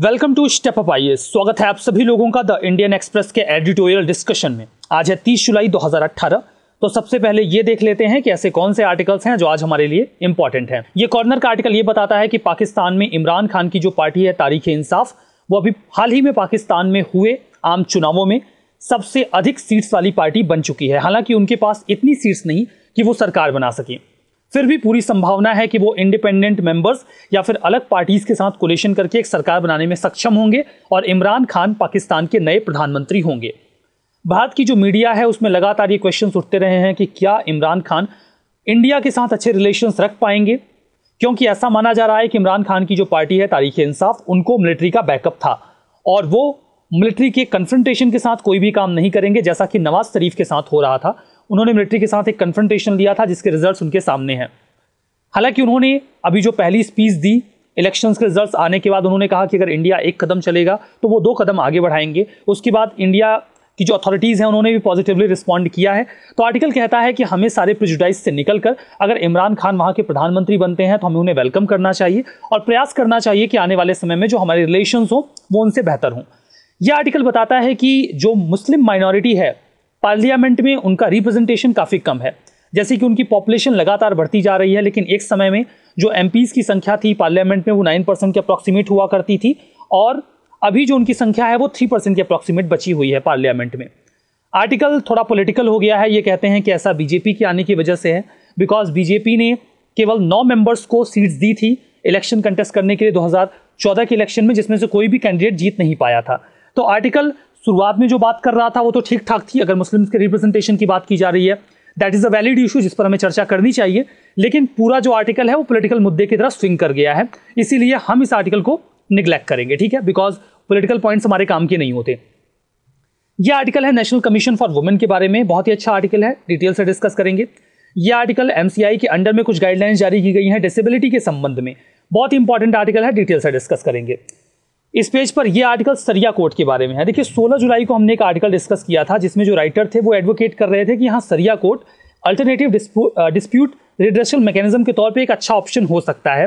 welcome to step up आइए स्वागत है आप सभी लोगों का द इंडियन एक्सप्रेस के एडिटोरियल डिस्कशन में आज है 30 जुलाई 2018 तो सबसे पहले ये देख लेते हैं कि ऐसे कौन से आर्टिकल्स हैं जो आज हमारे लिए इंपॉर्टेंट हैं ये कॉर्नर का आर्टिकल ये बताता है कि पाकिस्तान में इमरान खान की जो पार्टी है तारीख इंसाफ वो अभी हाल ही में पाकिस्तान में हुए आम चुनावों में सबसे अधिक सीट्स वाली पार्टी बन चुकी है हालांकि उनके पास इतनी सीट्स नहीं कि वो सरकार बना सकें फिर भी पूरी संभावना है कि वो इंडिपेंडेंट मेंबर्स या फिर अलग पार्टीज के साथ कोलेशन करके एक सरकार बनाने में सक्षम होंगे और इमरान खान पाकिस्तान के नए प्रधानमंत्री होंगे भारत की जो मीडिया है उसमें लगातार ये क्वेश्चन उठते रहे हैं कि क्या इमरान खान इंडिया के साथ अच्छे रिलेशंस रख पाएंगे क्योंकि ऐसा माना जा रहा है कि इमरान खान की जो पार्टी है तारीख इंसाफ उनको मिलिट्री का बैकअप था और वो मिलिट्री के कन्फ्रंटेशन के साथ कोई भी काम नहीं करेंगे जैसा कि नवाज शरीफ के साथ हो रहा था उन्होंने मिलिट्री के साथ एक कन्फ्रंटेशन लिया था जिसके रिजल्ट उनके सामने हैं हालांकि उन्होंने अभी जो पहली स्पीच दी इलेक्शंस के रिजल्ट्स आने के बाद उन्होंने कहा कि अगर इंडिया एक कदम चलेगा तो वो दो कदम आगे बढ़ाएंगे उसके बाद इंडिया की जो अथॉरिटीज़ हैं उन्होंने भी पॉजिटिवली रिस्पॉन्ड किया है तो आर्टिकल कहता है कि हमें सारे प्रिजुडाइज से निकलकर अगर इमरान खान वहाँ के प्रधानमंत्री बनते हैं तो हमें उन्हें वेलकम करना चाहिए और प्रयास करना चाहिए कि आने वाले समय में जो हमारे रिलेशन हों वो उनसे बेहतर हों यह आर्टिकल बताता है कि जो मुस्लिम माइनॉरिटी है पार्लियामेंट में उनका रिप्रेजेंटेशन काफ़ी कम है जैसे कि उनकी पॉपुलेशन लगातार बढ़ती जा रही है लेकिन एक समय में जो एम की संख्या थी पार्लियामेंट में वो नाइन परसेंट के अप्रॉक्सीमेट हुआ करती थी और अभी जो उनकी संख्या है वो थ्री परसेंट के अप्रॉक्सीमेट बची हुई है पार्लियामेंट में आर्टिकल थोड़ा पॉलिटिकल हो गया है ये कहते हैं कि ऐसा बीजेपी के आने की वजह से है बिकॉज बीजेपी ने केवल नौ मेंबर्स को सीट्स दी थी इलेक्शन कंटेस्ट करने के लिए 2014 के इलेक्शन में जिसमें से कोई भी कैंडिडेट जीत नहीं पाया था तो आर्टिकल शुरुआत में जो बात कर रहा था वो तो ठीक ठाक थी अगर मुस्लिम्स के रिप्रेजेंटेशन की बात की जा रही है that is a valid issue जिस पर हमें चर्चा करनी चाहिए लेकिन पूरा जो आर्टिकल है वो पोलिटिकल मुद्दे की तरफ स्विंग कर गया है इसीलिए हम इस आर्टिकल को निग्लेक्ट करेंगे ठीक है बिकॉज पोलिटिकल पॉइंट्स हमारे काम के नहीं होते ये आर्टिकल है नेशनल कमीशन फॉर वुमेन के बारे में बहुत ही अच्छा आर्टिकल है डिटेल से डिस्कस करेंगे ये आर्टिकल एम के अंडर में कुछ गाइडलाइंस जारी की गई हैं डिसेबिलिटी के संबंध में बहुत इंपॉर्टेंट आर्टिकल है डिटेल से डिस्कस करेंगे इस पेज पर यह आर्टिकल सरिया कोर्ट के बारे में है देखिए 16 जुलाई को हमने एक आर्टिकल डिस्कस किया था जिसमें जो राइटर थे वो एडवोकेट कर रहे थे कि हाँ सरिया court alternative dispute redressal mechanism के तौर पर एक अच्छा ऑप्शन हो सकता है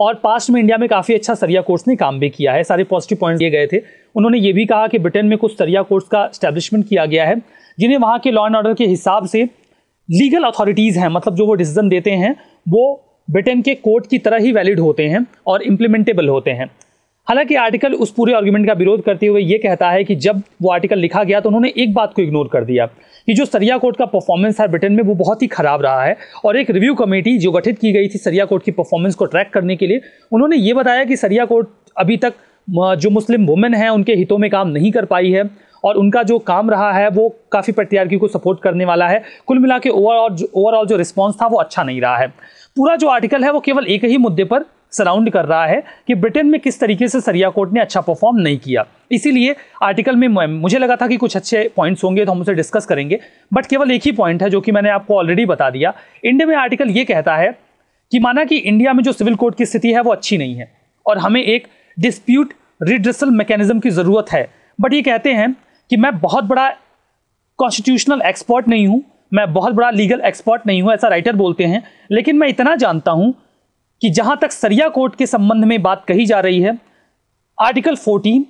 और पास्ट में इंडिया में काफ़ी अच्छा सरिया कोर्ट्स ने काम भी किया है सारे पॉजिटिव पॉइंट दिए गए थे उन्होंने ये भी कहा कि ब्रिटेन में कुछ सरिया कोर्ट्स का स्टैब्लिशमेंट किया गया है जिन्हें वहाँ के लॉ एंड ऑर्डर के हिसाब से लीगल अथॉरिटीज़ हैं मतलब जो वो डिसीजन देते हैं वो ब्रिटेन के कोर्ट की तरह ही वैलिड होते हैं और इम्प्लीमेंटेबल होते हैं हालांकि आर्टिकल उस पूरे आर्ग्यूमेंट का विरोध करते हुए ये कहता है कि जब वो आर्टिकल लिखा गया तो उन्होंने एक बात को इग्नोर कर दिया कि जो सरिया कोर्ट का परफॉर्मेंस है ब्रिटेन में वो बहुत ही खराब रहा है और एक रिव्यू कमेटी जो गठित की गई थी सरिया कोर्ट की परफॉर्मेंस को ट्रैक करने के लिए उन्होंने ये बताया कि सरिया कोर्ट अभी तक जो मुस्लिम वुमेन हैं उनके हितों में काम नहीं कर पाई है और उनका जो काम रहा है वो काफ़ी प्रत्यार्की को सपोर्ट करने वाला है कुल मिला के ओवरऑल ओवरऑल जो रिस्पॉन्स था वो अच्छा नहीं रहा है पूरा जो आर्टिकल है वो केवल एक ही मुद्दे पर सराउंड कर रहा है कि ब्रिटेन में किस तरीके से सरिया कोर्ट ने अच्छा परफॉर्म नहीं किया इसीलिए आर्टिकल में मुझे लगा था कि कुछ अच्छे पॉइंट्स होंगे तो हम उसे डिस्कस करेंगे बट केवल एक ही पॉइंट है जो कि मैंने आपको ऑलरेडी बता दिया इंडिया में आर्टिकल ये कहता है कि माना कि इंडिया में जो सिविल कोर्ट की स्थिति है वो अच्छी नहीं है और हमें एक डिस्प्यूट रिड्रेसल मैकेनिज्म की ज़रूरत है बट ये कहते हैं कि मैं बहुत बड़ा कॉन्स्टिट्यूशनल एक्सपर्ट नहीं हूँ मैं बहुत बड़ा लीगल एक्सपर्ट नहीं हूँ ऐसा राइटर बोलते हैं लेकिन मैं इतना जानता हूँ कि जहां तक सरिया कोर्ट के संबंध में बात कही जा रही है आर्टिकल 14,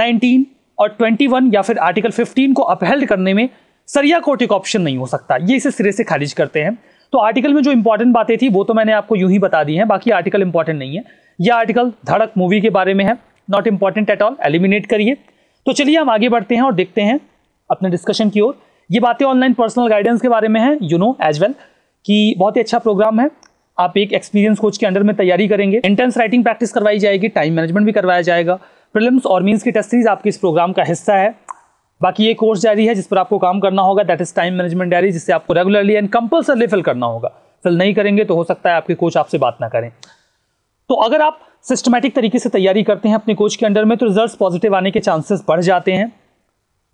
19 और 21 या फिर आर्टिकल 15 को अपहेल्ड करने में सरिया कोर्ट एक ऑप्शन नहीं हो सकता ये इसे सिरे से खारिज करते हैं तो आर्टिकल में जो इंपॉर्टेंट बातें थी वो तो मैंने आपको यूं ही बता दी हैं बाकी आर्टिकल इंपॉर्टेंट नहीं है यह आर्टिकल धड़क मूवी के बारे में है not important at all eliminate करिए तो चलिए हम आगे बढ़ते हैं और देखते हैं अपने डिस्कशन की ओर ये बातें ऑनलाइन पर्सनल गाइडेंस के बारे में है यू नो एज वेल कि बहुत ही अच्छा प्रोग्राम है आप एक एक्सपीरियंस कोच के अंडर में तैयारी करेंगे इंटेंस राइटिंग प्रैक्टिस करवाई जाएगी टाइम मैनेजमेंट भी करवाया जाएगा प्रिलिम्स और मीन्स की टेस्ट सीरीज आपके इस प्रोग्राम का हिस्सा है बाकी ये कोर्स जारी है जिस पर आपको काम करना होगा that is time management diary जिससे आपको रेगुलरली एंड कंपल्सरली फिल करना होगा फिल नहीं करेंगे तो हो सकता है आपके कोच आपसे बात ना करें तो अगर आप सिस्टमेटिक तरीके से तैयारी करते हैं अपने कोच के अंडर में तो रिजल्ट्स पॉजिटिव आने के चांसेस बढ़ जाते हैं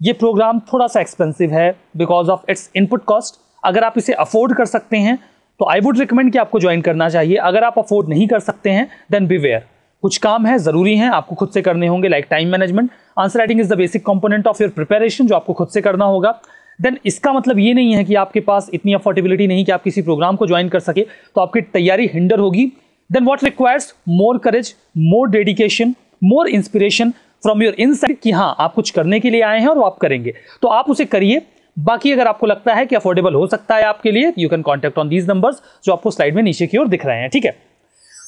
ये प्रोग्राम थोड़ा सा एक्सपेंसिव है because of its input cost अगर आप इसे अफोर्ड कर सकते हैं तो आई वुड रिकमेंड कि आपको ज्वाइन करना चाहिए अगर आप अफोर्ड नहीं कर सकते हैं देन बी वेयर कुछ काम है ज़रूरी हैं आपको खुद से करने होंगे like time management answer writing is the basic component of your preparation जो आपको खुद से करना होगा देन इसका मतलब ये नहीं है कि आपके पास इतनी अफोर्डेबिलिटी नहीं कि आप किसी प्रोग्राम को ज्वाइन कर सके तो आपकी तैयारी हिंडर होगी then what requires more courage more dedication more inspiration from your inside कि हाँ आप कुछ करने के लिए आए हैं और आप करेंगे तो आप उसे करिए बाकी अगर आपको लगता है कि अफोर्डेबल हो सकता है आपके लिए you can contact on these number जो आपको स्लाइड में नीचे की ओर दिख रहे हैं ठीक है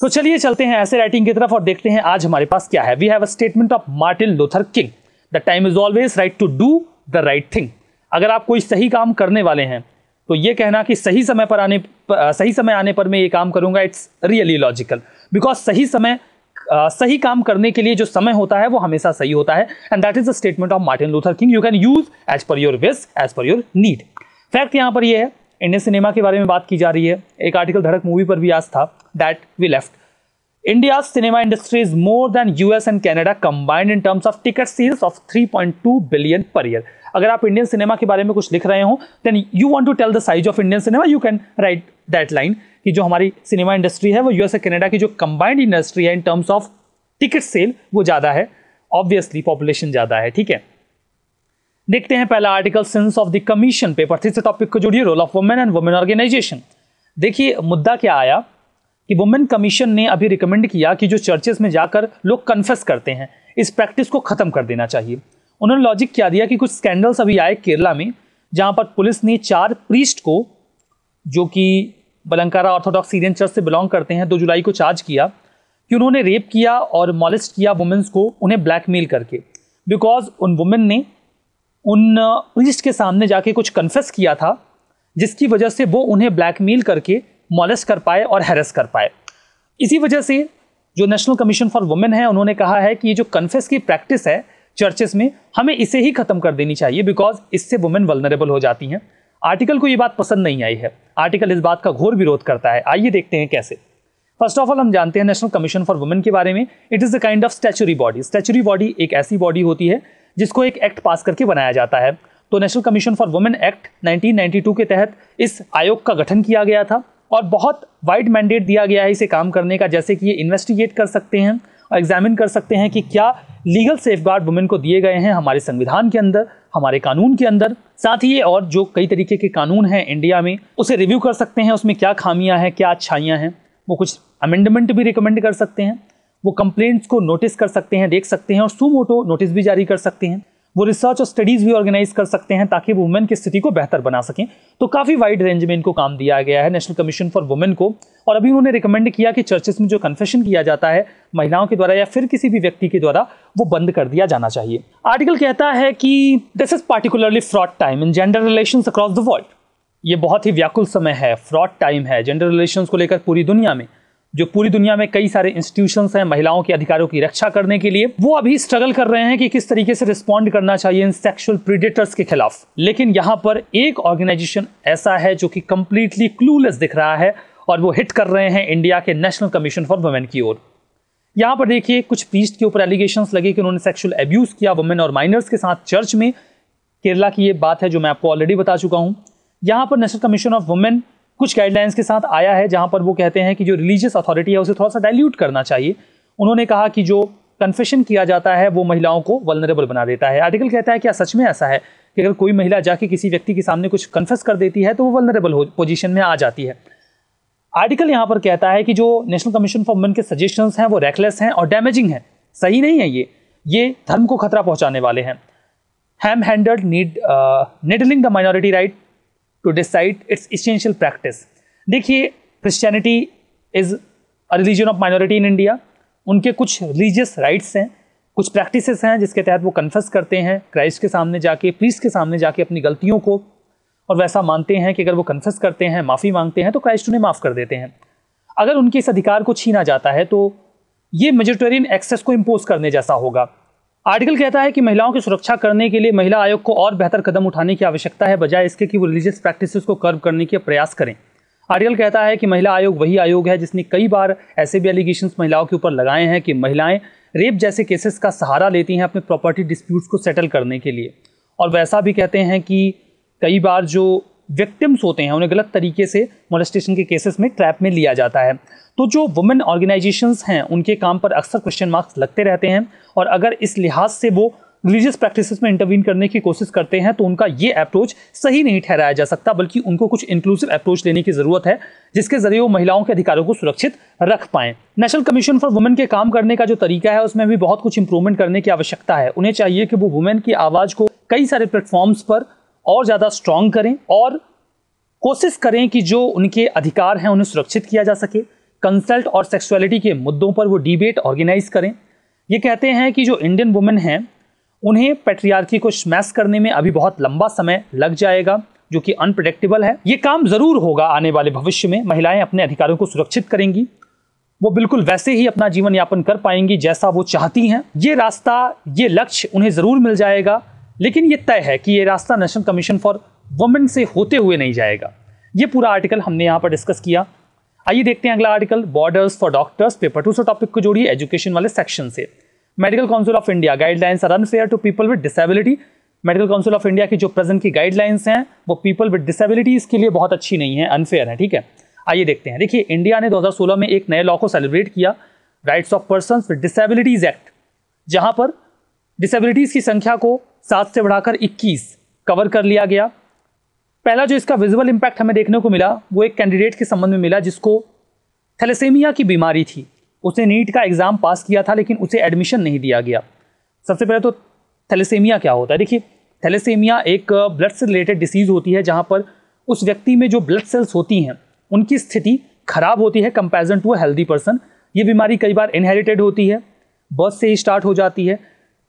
तो चलिए चलते हैं ऐसे राइटिंग की तरफ और देखते हैं आज हमारे पास क्या है we have a statement of Martin Luther King the time is always right to do the right thing अगर आप कोई सही काम करने वाले हैं तो ये कहना कि सही समय पर आने सही समय आने पर मैं ये काम करूंगा इट्स रियली लॉजिकल बिकॉज सही समय सही काम करने के लिए जो समय होता है वो हमेशा सही होता है and that is the statement of Martin Luther King you can use as per your wish as per your need fact यहाँ पर ये है इंडियन सिनेमा के बारे में बात की जा रही है एक आर्टिकल धड़क मूवी पर भी आज था that we left India's cinema industry is more than US and Canada combined in terms of ticket sales of 3.2 billion per year अगर आप इंडियन सिनेमा के बारे में कुछ लिख रहे हो then you want to tell the size of Indian cinema you can write that line कि जो हमारी सिनेमा इंडस्ट्री है वो यूएस और कनाडा की जो कंबाइंड इंडस्ट्री है in terms of ticket sale वो ज़्यादा है ऑब्वियसली पॉपुलेशन ज़्यादा है ठीक है देखते हैं पहला article sense of the commission paper three topic को जुड़िए role of women and women organization देखिए मुद्दा क्या आया कि वुमेन कमीशन ने अभी रिकमेंड किया कि जो चर्चेस में जाकर लोग कन्फेस करते हैं इस प्रैक्टिस को ख़त्म कर देना चाहिए उन्होंने लॉजिक क्या दिया कि कुछ स्कैंडल्स अभी आए केरला में जहाँ पर पुलिस ने चार प्रीस्ट को जो कि बलंकारा ऑर्थोडॉक्स सीरियन चर्च से बिलोंग करते हैं दो जुलाई को चार्ज किया कि उन्होंने रेप किया और मॉलिस्ट किया वुमेंस को उन्हें ब्लैकमेल करके बिकॉज उन वुमेन ने उन प्रिस्ट के सामने जाके कुछ कन्फेस किया था जिसकी वजह से वो उन्हें ब्लैकमेल करके मॉलिस्ट कर पाए और हैरेस कर पाए इसी वजह से जो नेशनल कमीशन फॉर वुमेन है उन्होंने कहा है कि ये जो कन्फेस की प्रैक्टिस है चर्चेस में हमें इसे ही ख़त्म कर देनी चाहिए बिकॉज इससे वुमेन वलनरेबल हो जाती हैं आर्टिकल को ये बात पसंद नहीं आई है आर्टिकल इस बात का घोर विरोध करता है आइए देखते हैं कैसे फर्स्ट ऑफ ऑल हम जानते हैं नेशनल कमीशन फॉर वुमेन के बारे में it is the kind of statutory body statutory body एक ऐसी बॉडी होती है जिसको एक एक्ट पास करके बनाया जाता है तो national commission for women act 1992 के तहत इस आयोग का गठन किया गया था और बहुत वाइड मैंडेट दिया गया है इसे काम करने का जैसे कि ये इन्वेस्टिगेट कर सकते हैं और एग्जामिन कर सकते हैं कि क्या लीगल सेफ गार्ड वुमेन को दिए गए हैं हमारे संविधान के अंदर हमारे कानून के अंदर साथ ही ये और जो कई तरीके के कानून हैं इंडिया में उसे रिव्यू कर सकते हैं उसमें क्या खामियां हैं क्या अच्छाइयाँ हैं वो कुछ अमेंडमेंट भी रिकमेंड कर सकते हैं वो कंप्लेंट्स को नोटिस कर सकते हैं देख सकते हैं और सुमोटो नोटिस भी जारी कर सकते हैं वो रिसर्च और स्टडीज़ भी ऑर्गेनाइज कर सकते हैं ताकि वो वुमेन की स्थिति को बेहतर बना सकें तो काफ़ी वाइड रेंज में इनको काम दिया गया है नेशनल कमीशन फॉर वुमेन को और अभी उन्होंने रिकमेंड किया कि चर्चेस में जो कन्फेशन किया जाता है महिलाओं के द्वारा या फिर किसी भी व्यक्ति के द्वारा वो बंद कर दिया जाना चाहिए आर्टिकल कहता है कि this is particularly fraught time in gender relation across the world ये बहुत ही व्याकुल समय है फ्रॉड टाइम है जेंडर रिलेशन को लेकर पूरी दुनिया में जो पूरी दुनिया में कई सारे इंस्टीट्यूशन हैं महिलाओं के अधिकारों की रक्षा करने के लिए वो अभी स्ट्रगल कर रहे हैं कि किस तरीके से रिस्पॉन्ड करना चाहिए इन सेक्सुअल प्रीडेटर्स के खिलाफ लेकिन यहाँ पर एक ऑर्गेनाइजेशन ऐसा है जो कि कंप्लीटली क्लूलेस दिख रहा है और वो हिट कर रहे हैं इंडिया के नेशनल कमीशन फॉर वुमेन की ओर यहाँ पर देखिए कुछ पीस्ट के ऊपर एलिगेशन लगे कि उन्होंने सेक्शुअल एब्यूज किया वुमेन और माइनर्स के साथ चर्च में केरला की ये बात है जो मैं आपको ऑलरेडी बता चुका हूँ यहाँ पर नेशनल कमीशन ऑफ वुमेन कुछ गाइडलाइंस के साथ आया है जहां पर वो कहते हैं कि जो रिलीजियस अथॉरिटी है उसे थोड़ा सा डाइल्यूट करना चाहिए उन्होंने कहा कि जो कन्फेशन किया जाता है वो महिलाओं को वलनरेबल बना देता है आर्टिकल कहता है क्या सच में ऐसा है कि अगर कोई महिला जाके किसी व्यक्ति के सामने कुछ कन्फेस कर देती है तो वो वलनरेबल पोजिशन में आ जाती है आर्टिकल यहाँ पर कहता है कि जो नेशनल कमीशन फॉर वुमेन के सजेशंस हैं वो रेकलेस हैं और डैमेजिंग हैं सही नहीं है ये ये धर्म को खतरा पहुँचाने वाले हैं ham handed need needling the minority right to decide its essential practice देखिए Christianity is a religion of minority in India उनके कुछ रिलीजियस राइट्स हैं कुछ प्रैक्टिसेस हैं जिसके तहत वो कन्फेस करते हैं क्राइस्ट के सामने जाके प्रीस के सामने जाके अपनी गलतियों को और वैसा मानते हैं कि अगर वो कन्फेस करते हैं माफ़ी मांगते हैं तो क्राइस्ट उन्हें माफ़ कर देते हैं अगर उनके इस अधिकार को छीना जाता है तो ये मेजोटेरियन एक्सेस को इम्पोज करने जैसा होगा आर्टिकल कहता है कि महिलाओं की सुरक्षा करने के लिए महिला आयोग को और बेहतर कदम उठाने की आवश्यकता है बजाय इसके कि वो रिलीजियस प्रैक्टिसेस को कर्व करने के प्रयास करें आर्टिकल कहता है कि महिला आयोग वही आयोग है जिसने कई बार ऐसे भी एलिगेशन महिलाओं के ऊपर लगाए हैं कि महिलाएं रेप जैसे केसेस का सहारा लेती हैं अपने प्रॉपर्टी डिस्प्यूट्स को सेटल करने के लिए और वैसा भी कहते हैं कि कई बार जो विक्टिम्स होते हैं उन्हें गलत तरीके से मोलेस्टेशन के केसेस में ट्रैप में लिया जाता है तो जो वुमेन ऑर्गेनाइजेशंस हैं उनके काम पर अक्सर क्वेश्चन मार्क्स लगते रहते हैं और अगर इस लिहाज से वो रिलीजियस प्रैक्टिसेस में इंटरवीन करने की कोशिश करते हैं तो उनका ये अप्रोच सही नहीं ठहराया जा सकता बल्कि उनको कुछ इंक्लूसिव अप्रोच लेने की ज़रूरत है जिसके जरिए वो महिलाओं के अधिकारों को सुरक्षित रख पाएँ नेशनल कमीशन फॉर वुमेन के काम करने का जो तरीका है उसमें भी बहुत कुछ इंप्रूवमेंट करने की आवश्यकता है उन्हें चाहिए कि वो वुमेन की आवाज़ को कई सारे प्लेटफॉर्म्स पर और ज़्यादा स्ट्रांग करें और कोशिश करें कि जो उनके अधिकार हैं उन्हें सुरक्षित किया जा सके कंसल्ट और सेक्सुअलिटी के मुद्दों पर वो डिबेट ऑर्गेनाइज करें ये कहते हैं कि जो इंडियन वुमेन हैं उन्हें पेट्रियार्की को स्मैश करने में अभी बहुत लंबा समय लग जाएगा जो कि अनप्रडिक्टेबल है ये काम ज़रूर होगा आने वाले भविष्य में महिलाएं अपने अधिकारों को सुरक्षित करेंगी वो बिल्कुल वैसे ही अपना जीवन यापन कर पाएंगी जैसा वो चाहती हैं ये रास्ता ये लक्ष्य उन्हें ज़रूर मिल जाएगा लेकिन ये तय है कि ये रास्ता नेशनल कमीशन फॉर वुमेन से होते हुए नहीं जाएगा ये पूरा आर्टिकल हमने यहाँ पर डिस्कस किया आइए देखते हैं अगला article borders for doctors paper two से टॉपिक को जोड़िए एजुकेशन वाले सेक्शन से medical council of India guidelines are unfair to people with disability medical council of India की जो प्रेजेंट की गाइडलाइंस हैं वो पीपल विद डिसेबिलिटीज के लिए बहुत अच्छी नहीं है अनफेयर है ठीक है आइए देखते हैं देखिए इंडिया ने 2016 में एक नए लॉ को सेलिब्रेट किया rights of person with disabilities act जहां पर डिसेबिलिटीज की संख्या को सात से बढ़ाकर इक्कीस कवर कर लिया गया पहला जो इसका विजुअल इम्पैक्ट हमें देखने को मिला वो एक कैंडिडेट के संबंध में मिला जिसको थैलेसेमिया की बीमारी थी उसने नीट का एग्ज़ाम पास किया था लेकिन उसे एडमिशन नहीं दिया गया सबसे पहले तो थैलेसेमिया क्या होता है देखिए थैलेसेमिया एक ब्लड से रिलेटेड डिसीज़ होती है जहाँ पर उस व्यक्ति में जो ब्लड सेल्स होती हैं उनकी स्थिति खराब होती है comparison to a healthy person ये बीमारी कई बार इनहेरिटेड होती है बर्थ से ही स्टार्ट हो जाती है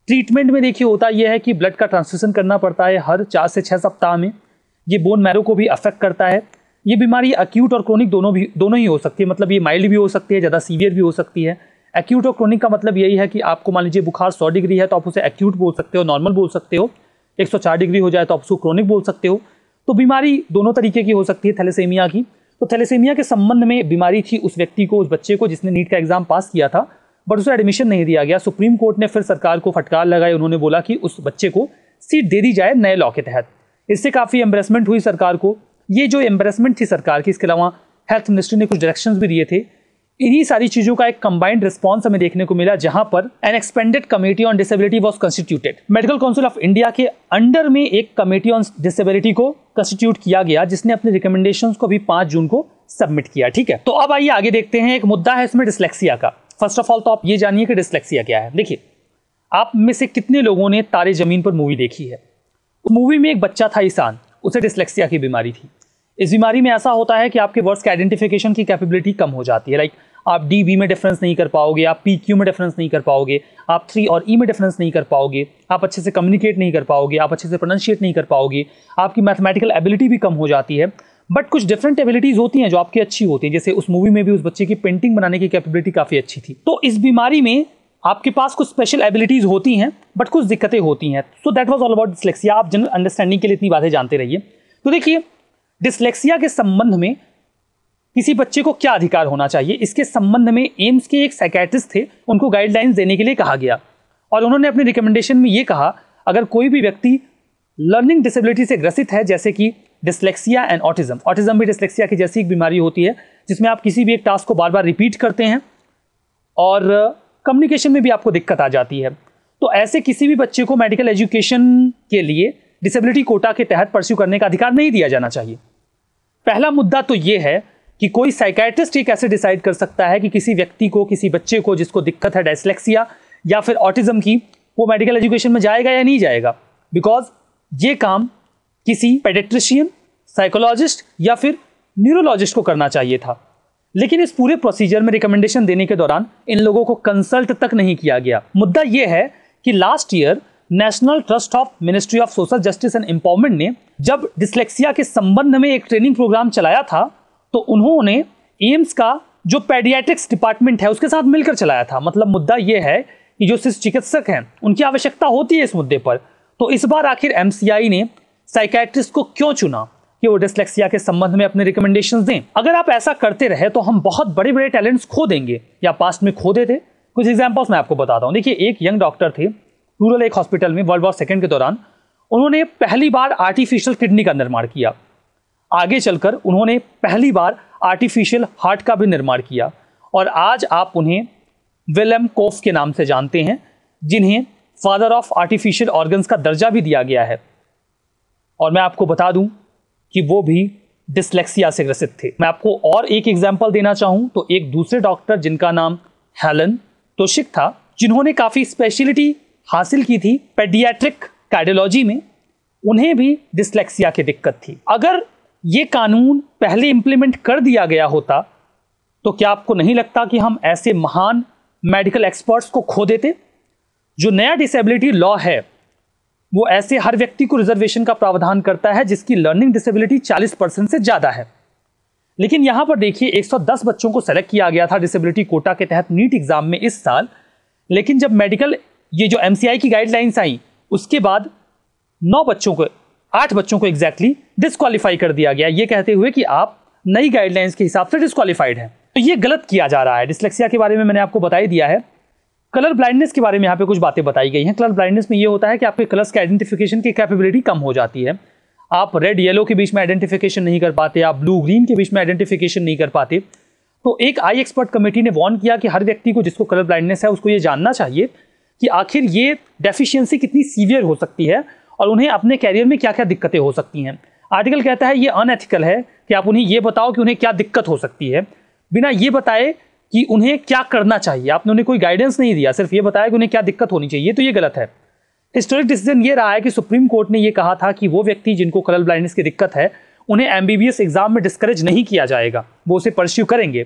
ट्रीटमेंट में देखिए होता यह है कि ब्लड का ट्रांसफ्यूशन करना पड़ता है हर चार से छः सप्ताह में ये बोन मैरो को भी अफेक्ट करता है ये बीमारी एक्यूट और क्रोनिक दोनों भी दोनों ही हो सकती है मतलब ये माइल्ड भी हो सकती है ज़्यादा सीवियर भी हो सकती है एक्यूट और क्रोनिक का मतलब यही है कि आपको मान लीजिए बुखार सौ डिग्री है तो आप उसे एक्यूट बोल सकते हो नॉर्मल बोल सकते हो 104 डिग्री हो जाए तो आप उसको क्रोनिक बोल सकते हो तो बीमारी दोनों तरीके की हो सकती है थैलेसेमिया की तो थैलेसेमिया के संबंध में बीमारी थी उस व्यक्ति को उस बच्चे को जिसने नीट का एग्ज़ाम पास किया था बट उसे एडमिशन नहीं दिया गया सुप्रीम कोर्ट ने फिर सरकार को फटकार लगाई उन्होंने बोला कि उस बच्चे को सीट दे दी जाए नए लॉ के तहत इससे काफ़ी एम्बरेसमेंट हुई सरकार को ये जो एम्बरेसमेंट थी सरकार की इसके अलावा हेल्थ मिनिस्ट्री ने कुछ डायरेक्शंस भी दिए थे इन्हीं सारी चीज़ों का एक कंबाइंड रिस्पॉन्स हमें देखने को मिला जहां पर an expanded committee on disability was constituted medical council of India के अंडर में एक कमेटी ऑन डिसेबिलिटी को कंस्टिट्यूट किया गया जिसने अपने रिकमेंडेशन को भी पाँच जून को सबमिट किया ठीक है तो अब आइए आगे देखते हैं एक मुद्दा है इसमें डिस्लेक्सिया का फर्स्ट ऑफ ऑल तो आप ये जानिए कि डिस्लेक्सिया क्या है देखिए आप में से कितने लोगों ने तारे ज़मीन पर मूवी देखी है मूवी में एक बच्चा था ईसान उसे डिस्लेक्सिया की बीमारी थी इस बीमारी में ऐसा होता है कि आपके वर्ड्स के आइडेंटिफिकेशन की कैपेबिलिटी कम हो जाती है लाइक आप डी बी में डिफरेंस नहीं कर पाओगे आप पी क्यू में डिफरेंस नहीं कर पाओगे आप थ्री और ई e में डिफरेंस नहीं कर पाओगे आप अच्छे से कम्युनिकेट नहीं कर पाओगे आप अच्छे से प्रोनाउंशिएट नहीं कर पाओगे आपकी मैथमेटिकल एबिलिटी भी कम हो जाती है बट कुछ डिफरेंट एबिलिटीज होती हैं जो आपकी अच्छी होती हैं जैसे उस मूवी में भी उस बच्चे की पेंटिंग बनाने की कैपेबिलिटी काफ़ी अच्छी थी तो इस बीमारी में आपके पास कुछ स्पेशल एबिलिटीज़ होती हैं बट कुछ दिक्कतें होती हैं so that was all about dyslexia आप जनरल अंडरस्टैंडिंग के लिए इतनी बातें जानते रहिए तो देखिए डिसलेक्सिया के संबंध में किसी बच्चे को क्या अधिकार होना चाहिए इसके संबंध में एम्स के एक साइकेट्रिस्ट थे उनको गाइडलाइंस देने के लिए कहा गया और उन्होंने अपने रिकमेंडेशन में ये कहा अगर कोई भी व्यक्ति लर्निंग डिसेबिलिटी से ग्रसित है जैसे कि डिस्लेक्सिया एंड ऑटिज्म ऑटिज्म भी डिस्लेक्सिया की जैसी एक बीमारी होती है जिसमें आप किसी भी एक टास्क को बार बार रिपीट करते हैं और कम्युनिकेशन में भी आपको दिक्कत आ जाती है तो ऐसे किसी भी बच्चे को मेडिकल एजुकेशन के लिए डिसेबिलिटी कोटा के तहत परस्यू करने का अधिकार नहीं दिया जाना चाहिए पहला मुद्दा तो ये है कि कोई साइकैट्रिस्ट ही कैसे डिसाइड कर सकता है कि किसी व्यक्ति को किसी बच्चे को जिसको दिक्कत है डायस्लेक्सिया या फिर ऑटिज्म की वो मेडिकल एजुकेशन में जाएगा या नहीं जाएगा बिकॉज ये काम किसी पेडेट्रिशियन साइकोलॉजिस्ट या फिर न्यूरोलॉजिस्ट को करना चाहिए था लेकिन इस पूरे प्रोसीजर में रिकमेंडेशन देने के दौरान इन लोगों को कंसल्ट तक नहीं किया गया मुद्दा यह है कि last year national trust of ministry of social justice and empowerment ने जब डिसलेक्सिया के संबंध में एक ट्रेनिंग प्रोग्राम चलाया था तो उन्होंने एम्स का जो पेडियाट्रिक्स डिपार्टमेंट है उसके साथ मिलकर चलाया था मतलब मुद्दा यह है कि जो सिर्फ चिकित्सक हैं उनकी आवश्यकता होती है इस मुद्दे पर तो इस बार आखिर एम ने साइकेट्रिस्ट को क्यों चुना कि वो डिसलेक्सिया के संबंध में अपने रिकमेंडेशन दें अगर आप ऐसा करते रहे तो हम बहुत बड़े बड़े टैलेंट्स खो देंगे या पास्ट में खो देते कुछ एग्जाम्पल्स मैं आपको बताता हूँ देखिए एक यंग डॉक्टर थे रूरल एक हॉस्पिटल में वर्ल्ड वॉर सेकेंड के दौरान उन्होंने पहली बार आर्टिफिशियल किडनी का निर्माण किया आगे चलकर उन्होंने पहली बार आर्टिफिशियल हार्ट का भी निर्माण किया और आज आप उन्हें विलम कोफ के नाम से जानते हैं जिन्हें फादर ऑफ आर्टिफिशियल ऑर्गन्स का दर्जा भी दिया गया है और मैं आपको बता दूं कि वो भी डिसलेक्सिया से ग्रसित थे मैं आपको और एक एग्जाम्पल देना चाहूँ तो एक दूसरे डॉक्टर जिनका नाम हेलन तोशिक था जिन्होंने काफ़ी स्पेशलिटी हासिल की थी पेडियाट्रिक कार्डियोलॉजी में उन्हें भी डिसलेक्सिया की दिक्कत थी अगर ये कानून पहले इम्प्लीमेंट कर दिया गया होता तो क्या आपको नहीं लगता कि हम ऐसे महान मेडिकल एक्सपर्ट्स को खो देते जो नया डिसेबिलिटी लॉ है वो ऐसे हर व्यक्ति को रिजर्वेशन का प्रावधान करता है जिसकी लर्निंग डिसेबिलिटी 40 परसेंट से ज़्यादा है लेकिन यहाँ पर देखिए 110 बच्चों को सेलेक्ट किया गया था डिसेबिलिटी कोटा के तहत नीट एग्ज़ाम में इस साल लेकिन जब मेडिकल ये जो एम की गाइडलाइंस आई उसके बाद नौ बच्चों को आठ बच्चों को एग्जैक्टली exactly डिस्कालीफाई कर दिया गया ये कहते हुए कि आप नई गाइडलाइंस के हिसाब से डिस्कालीफाइड हैं तो ये गलत किया जा रहा है डिसलेक्सिया के बारे में मैंने आपको बताई दिया है कलर ब्लाइंडनेस के बारे में यहाँ पे कुछ बातें बताई गई हैं कलर ब्लाइंडनेस में ये होता है कि आपके कलर्स के आइडेंटिफिकेशन की कैपेबिलिटी कम हो जाती है आप रेड येलो के बीच में आइडेंटिफिकेशन नहीं कर पाते आप ब्लू ग्रीन के बीच में आइडेंटिफिकेशन नहीं कर पाते तो एक आई एक्सपर्ट कमेटी ने वॉर्न किया कि हर व्यक्ति को जिसको कलर ब्लाइंडनेस है उसको ये जानना चाहिए कि आखिर ये डेफिशिएंसी कितनी सीवियर हो सकती है और उन्हें अपने कैरियर में क्या क्या दिक्कतें हो सकती हैं आर्टिकल कहता है ये अनएथिकल है कि आप उन्हें ये बताओ कि उन्हें क्या दिक्कत हो सकती है बिना ये बताए कि उन्हें क्या करना चाहिए आपने उन्हें कोई गाइडेंस नहीं दिया सिर्फ ये बताया कि उन्हें क्या दिक्कत होनी चाहिए तो ये गलत है हिस्टोरिक डिसीजन ये रहा है कि सुप्रीम कोर्ट ने यह कहा था कि वो व्यक्ति जिनको कलर ब्लाइंडनेस की दिक्कत है उन्हें एम एग्ज़ाम में डिस्करेज नहीं किया जाएगा वो उसे परस्यू करेंगे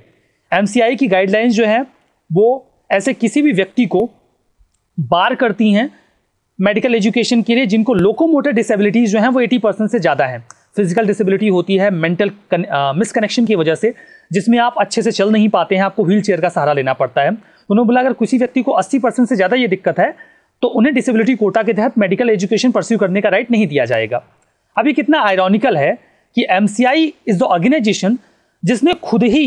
एम की गाइडलाइंस जो हैं वो ऐसे किसी भी व्यक्ति को बार करती हैं मेडिकल एजुकेशन के लिए जिनको लोकोमोटर डिसेबिलिटीज़ जो हैं वो 80 परसेंट से ज़्यादा हैं फिजिकल डिसेबिलिटी होती है मेंटल मिसकनेक्शन की वजह से जिसमें आप अच्छे से चल नहीं पाते हैं आपको व्हील चेयर का सहारा लेना पड़ता है तो उन्होंने बोला अगर किसी व्यक्ति को अस्सी से ज़्यादा ये दिक्कत है तो उन्हें डिसेबिलिटी कोटा के तहत मेडिकल एजुकेशन परस्यू करने का राइट नहीं दिया जाएगा अब कितना आयरॉनिकल है कि M C I is the organization जिसने खुद ही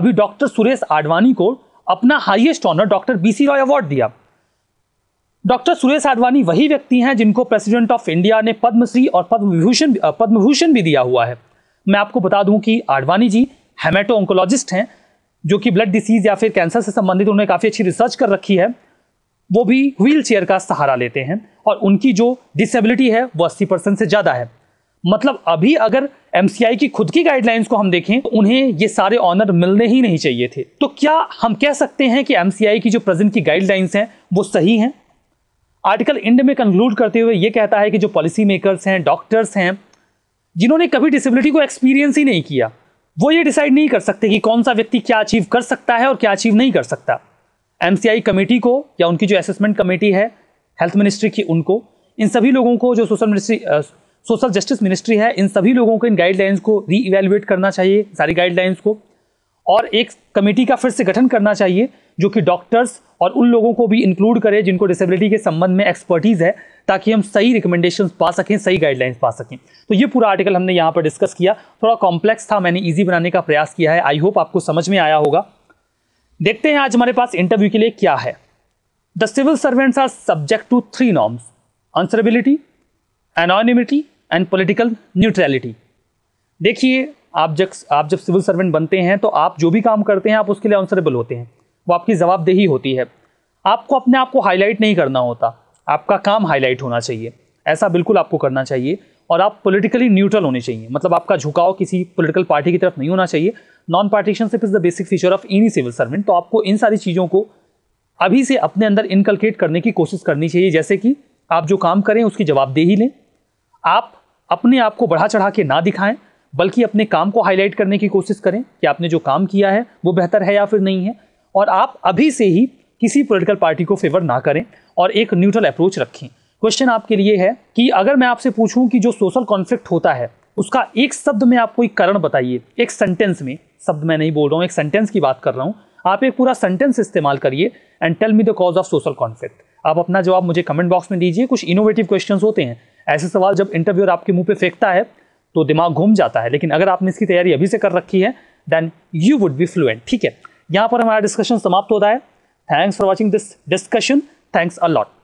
अभी डॉक्टर सुरेश आडवाणी को अपना highest honour doctor B C Roy award दिया डॉक्टर सुरेश आडवाणी वही व्यक्ति हैं जिनको प्रेसिडेंट ऑफ इंडिया ने पद्मश्री और पद्म विभूषण पद्म भी दिया हुआ है मैं आपको बता दूं कि आडवाणी जी हेमेटो ऑन्कोलॉजिस्ट हैं जो कि ब्लड डिसीज या फिर कैंसर से संबंधित उन्होंने काफ़ी अच्छी रिसर्च कर रखी है वो भी व्हील चेयर का सहारा लेते हैं और उनकी जो डिसेबिलिटी है वो अस्सी परसेंट से ज़्यादा है मतलब अभी अगर एम की खुद की गाइडलाइंस को हम देखें तो उन्हें ये सारे ऑनर मिलने ही नहीं चाहिए थे तो क्या हम कह सकते हैं कि एम की जो प्रेजेंट की गाइडलाइंस हैं वो सही हैं आर्टिकल इंड में कंक्लूड करते हुए ये कहता है कि जो पॉलिसी मेकर्स हैं डॉक्टर्स हैं जिन्होंने कभी डिसेबिलिटी को एक्सपीरियंस ही नहीं किया वो ये डिसाइड नहीं कर सकते कि कौन सा व्यक्ति क्या अचीव कर सकता है और क्या अचीव नहीं कर सकता एम कमेटी को या उनकी जो असेसमेंट कमेटी है हेल्थ मिनिस्ट्री की उनको इन सभी लोगों को जो social ministry social justice ministry है इन सभी लोगों को इन गाइडलाइंस को री इवेल्युएट करना चाहिए सारी गाइडलाइंस को और एक कमेटी का फिर से गठन करना चाहिए जो कि डॉक्टर्स और उन लोगों को भी इंक्लूड करें जिनको डिसेबिलिटी के संबंध में एक्सपर्टीज़ है ताकि हम सही रिकमेंडेशंस पा सकें सही गाइडलाइंस पा सकें तो ये पूरा आर्टिकल हमने यहाँ पर डिस्कस किया थोड़ा कॉम्प्लेक्स था मैंने ईजी बनाने का प्रयास किया है आई होप आपको समझ में आया होगा देखते हैं आज हमारे पास इंटरव्यू के लिए क्या है the civil servants are subject to three norms answerability anonymity and political neutrality देखिए आप जब आप जब सिविल सर्वेंट बनते हैं तो आप जो भी काम करते हैं आप उसके लिए आंसरेबल होते हैं वो आपकी जवाबदेही होती है आपको अपने आप को हाईलाइट नहीं करना होता आपका काम हाईलाइट होना चाहिए ऐसा बिल्कुल आपको करना चाहिए और आप पॉलिटिकली न्यूट्रल होने चाहिए मतलब आपका झुकाव किसी पॉलिटिकल पार्टी की तरफ नहीं होना चाहिए non partisanship is the basic feature of any civil servant तो आपको इन सारी चीज़ों को अभी से अपने अंदर इनकलकेट करने की कोशिश करनी चाहिए जैसे कि आप जो काम करें उसकी जवाबदेही लें आप अपने आप को बढ़ा चढ़ा के ना दिखाएं बल्कि अपने काम को हाईलाइट करने की कोशिश करें कि आपने जो काम किया है वो बेहतर है या फिर नहीं है और आप अभी से ही किसी पोलिटिकल पार्टी को फेवर ना करें और एक न्यूट्रल अप्रोच रखें क्वेश्चन आपके लिए है कि अगर मैं आपसे पूछूं कि जो सोशल कॉन्फ्लिक्ट होता है उसका एक शब्द में आप कोई कारण बताइए एक सेंटेंस में शब्द मैं नहीं बोल रहा हूँ एक सेंटेंस की बात कर रहा हूँ आप एक पूरा सेंटेंस इस्तेमाल करिए and tell me the cause of social conflict आप अपना जवाब मुझे कमेंट बॉक्स में दीजिए कुछ इनोवेटिव क्वेश्चन होते हैं ऐसे सवाल जब इंटरव्यूर आपके मुंह पे फेंकता है तो दिमाग घूम जाता है लेकिन अगर आपने इसकी तैयारी अभी से कर रखी है then you would be fluent ठीक है यहाँ पर हमारा डिस्कशन समाप्त होता है thanks for watching this discussion thanks a lot